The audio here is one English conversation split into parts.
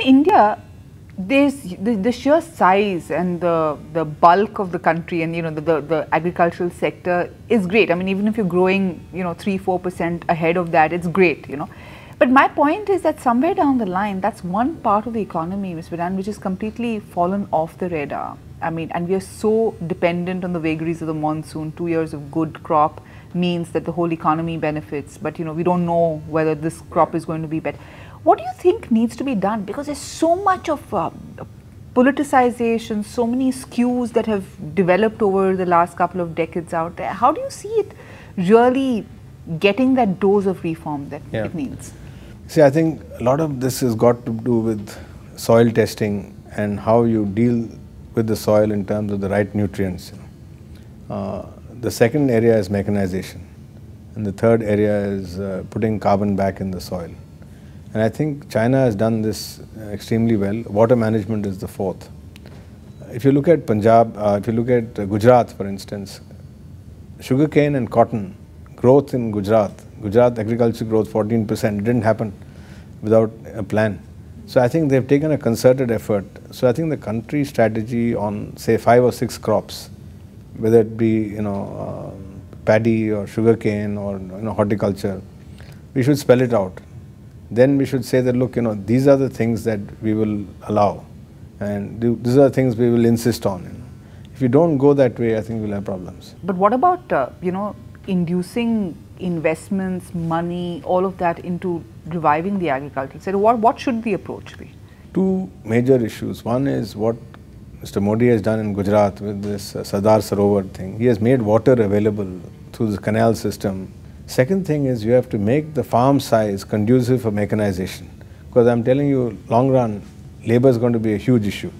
in India, there's the, the, sheer size and the the bulk of the country and you know the, the, the agricultural sector is great. I mean, even if you're growing, you know, three four percent ahead of that, it's great. You know, but my point is that somewhere down the line, that's one part of the economy, Ms. Vedan, which is completely fallen off the radar. I mean, and we are so dependent on the vagaries of the monsoon. Two years of good crop means that the whole economy benefits, but you know, we don't know whether this crop is going to be better. What do you think needs to be done? Because there's so much of um, politicization, so many skews that have developed over the last couple of decades out there. How do you see it really getting that dose of reform that yeah. it needs? See, I think a lot of this has got to do with soil testing and how you deal with the soil in terms of the right nutrients. Uh, the second area is mechanization, and the third area is uh, putting carbon back in the soil. And I think China has done this uh, extremely well. Water management is the fourth. If you look at Punjab, uh, if you look at Gujarat, for instance, sugarcane and cotton growth in Gujarat, Gujarat agriculture growth 14% didn't happen without a plan. So I think they've taken a concerted effort. So I think the country strategy on say five or six crops, whether it be you know uh, paddy or sugarcane or you know, horticulture, we should spell it out then we should say that, look, you know, these are the things that we will allow and these are the things we will insist on. You know. If you don't go that way, I think we'll have problems. But what about, uh, you know, inducing investments, money, all of that into reviving the agriculture sector? So what, what should the approach be? Two major issues. One is what Mr. Modi has done in Gujarat with this uh, Sadar Sarovar thing. He has made water available through the canal system Second thing is you have to make the farm size conducive for mechanization. Because I'm telling you, long run, labor is going to be a huge issue.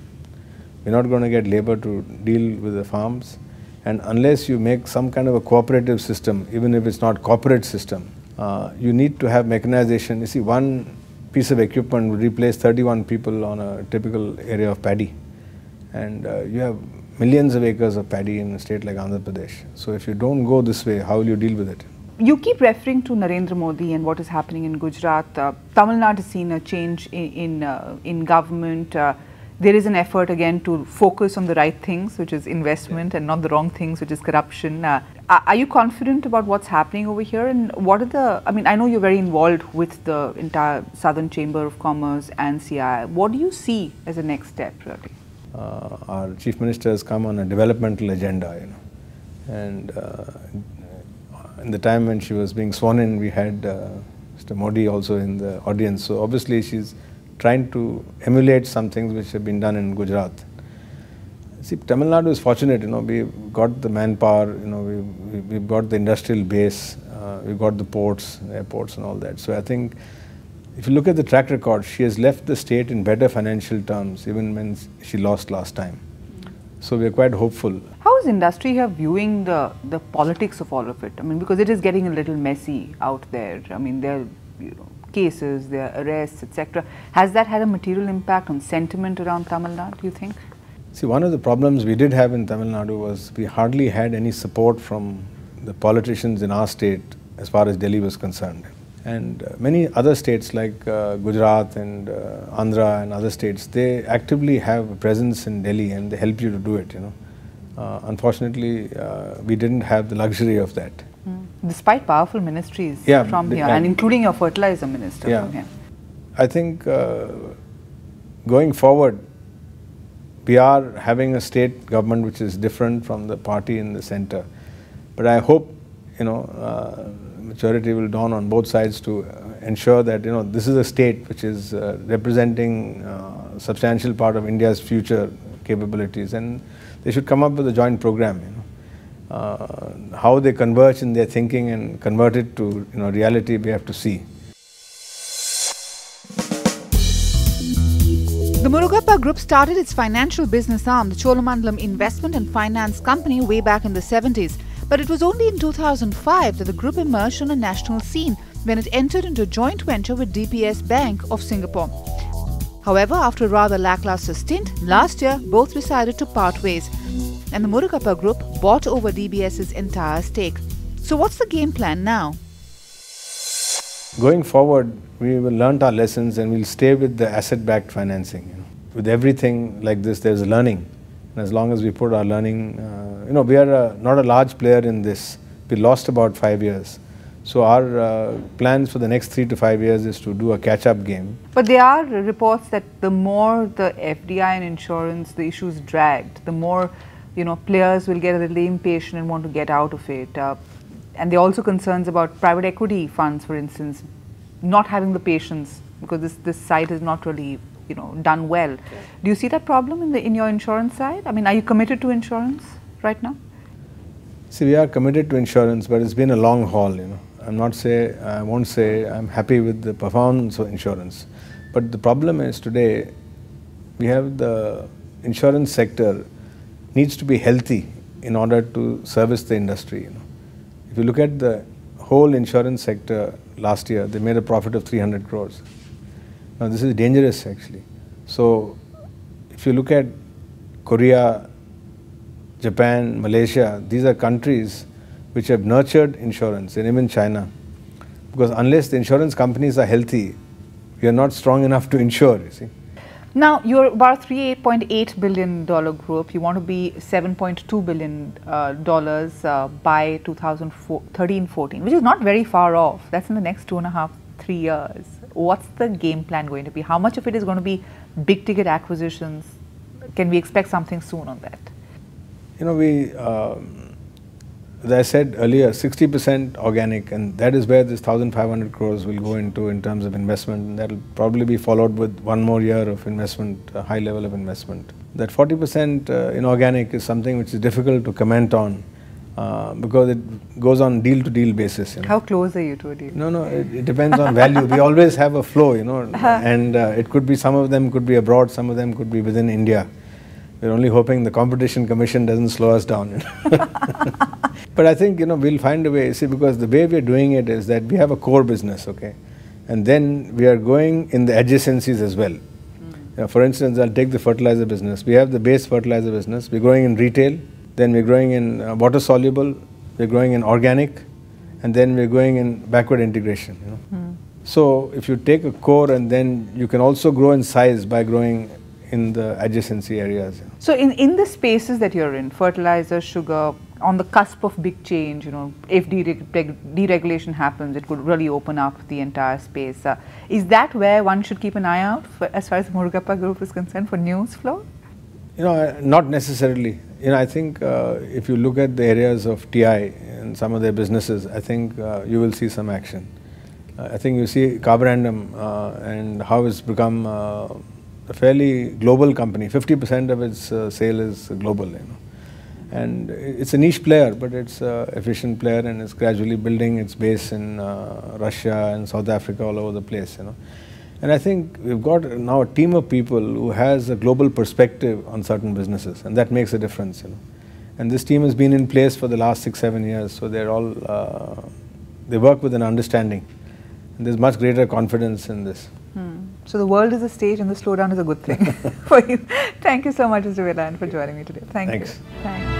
We're not going to get labor to deal with the farms. And unless you make some kind of a cooperative system, even if it's not corporate system, uh, you need to have mechanization. You see, one piece of equipment would replace 31 people on a typical area of paddy. And uh, you have millions of acres of paddy in a state like Andhra Pradesh. So if you don't go this way, how will you deal with it? you keep referring to Narendra Modi and what is happening in Gujarat. Uh, Tamil Nadu has seen a change in in, uh, in government. Uh, there is an effort again to focus on the right things, which is investment, and not the wrong things, which is corruption. Uh, are you confident about what's happening over here? And what are the? I mean, I know you're very involved with the entire Southern Chamber of Commerce and CI. What do you see as a next step, really? Uh, our chief minister has come on a developmental agenda, you know, and uh, in the time when she was being sworn in, we had uh, Mr. Modi also in the audience. So obviously she's trying to emulate some things which have been done in Gujarat. See, Tamil Nadu is fortunate, you know, we've got the manpower, you know, we, we, have got the industrial base, uh, we've got the ports, airports and all that. So I think if you look at the track record, she has left the state in better financial terms, even when she lost last time. So we are quite hopeful. How is industry here viewing the, the politics of all of it? I mean, because it is getting a little messy out there. I mean, there are you know, cases, there are arrests, etc. Has that had a material impact on sentiment around Tamil Nadu, do you think? See, one of the problems we did have in Tamil Nadu was we hardly had any support from the politicians in our state as far as Delhi was concerned and uh, many other states like uh, Gujarat and uh, Andhra and other states, they actively have a presence in Delhi and they help you to do it, you know. Uh, unfortunately, uh, we didn't have the luxury of that. Mm. Despite powerful ministries yeah, from here and including your fertilizer minister yeah. from here. I think uh, going forward, we are having a state government which is different from the party in the center. But I hope, you know, maturity will dawn on both sides to uh, ensure that you know this is a state which is uh, representing uh, substantial part of India's future capabilities, and they should come up with a joint program. You know. Uh, how they converge in their thinking and convert it to you know reality, we have to see. The Murugappa Group started its financial business arm, the Cholamandalam Investment and Finance Company, way back in the 70s. But it was only in 2005 that the group emerged on a national scene when it entered into a joint venture with DPS Bank of Singapore. However, after a rather lackluster stint, last year both decided to part ways and the Murugappa Group bought over DBS's entire stake. So, what's the game plan now? Going forward, we will learn our lessons and we'll stay with the asset backed financing. With everything like this, there's learning. And as long as we put our learning uh, you know, we are uh, not a large player in this. We lost about five years. So our uh, plans for the next three to five years is to do a catch-up game. But there are reports that the more the FDI and insurance, the issues dragged, the more, you know, players will get a little impatient and want to get out of it. Uh, and there are also concerns about private equity funds, for instance, not having the patience because this, this side is not really you know done well. Do you see that problem in the in your insurance side? I mean, are you committed to insurance? right now? See, we are committed to insurance, but it's been a long haul. You know, I'm not say I won't say I'm happy with the performance of insurance, but the problem is today we have the insurance sector needs to be healthy in order to service the industry. You know, if you look at the whole insurance sector last year, they made a profit of 300 crores. Now this is dangerous actually. So if you look at Korea, Japan, Malaysia, these are countries which have nurtured insurance and even China. Because unless the insurance companies are healthy, we are not strong enough to insure, you see. Now, you're about $38.8 billion group. You want to be $7.2 billion uh, dollars, uh, by 2013-14, which is not very far off. That's in the next two and a half, three years. What's the game plan going to be? How much of it is going to be big ticket acquisitions? Can we expect something soon on that? you know, we, um, as I said earlier, 60% organic, and that is where this 1,500 crores will go into in terms of investment. And that will probably be followed with one more year of investment, a high level of investment. That 40% uh, inorganic is something which is difficult to comment on. Uh, because it goes on deal to deal basis. You know. How close are you to a deal? No, no, it, it depends on value. we always have a flow, you know, uh-huh. and uh, it could be some of them could be abroad, some of them could be within India. We're only hoping the competition commission doesn't slow us down. but I think you know we'll find a way. See, because the way we're doing it is that we have a core business, okay, and then we are going in the adjacencies as well. Mm. You know, for instance, I'll take the fertilizer business. We have the base fertilizer business. We're growing in retail. Then we're growing in uh, water soluble. We're growing in organic, and then we're going in backward integration. You know. Mm. So if you take a core and then you can also grow in size by growing in the adjacency areas. So in, in the spaces that you're in, fertilizer, sugar, on the cusp of big change, you know, if deregulation happens, it could really open up the entire space. Uh, is that where one should keep an eye out for, as far as Murugappa Group is concerned for news flow? You know, uh, not necessarily. You know, I think uh, if you look at the areas of TI and some of their businesses, I think uh, you will see some action. Uh, I think you see Carborandum uh, and how it's become a fairly global company. 50% of its uh, sale is global, you know. And it's a niche player, but it's an efficient player and it's gradually building its base in uh, Russia and South Africa, all over the place, you know. And I think we've got now a team of people who has a global perspective on certain businesses, and that makes a difference, you know. And this team has been in place for the last six, seven years, so they're all, uh, they work with an understanding. And there's much greater confidence in this. Hmm. So the world is a stage and the slowdown is a good thing for you. Thank you so much, Mr. Velan, for joining me today. Thank Thanks. you. Thanks.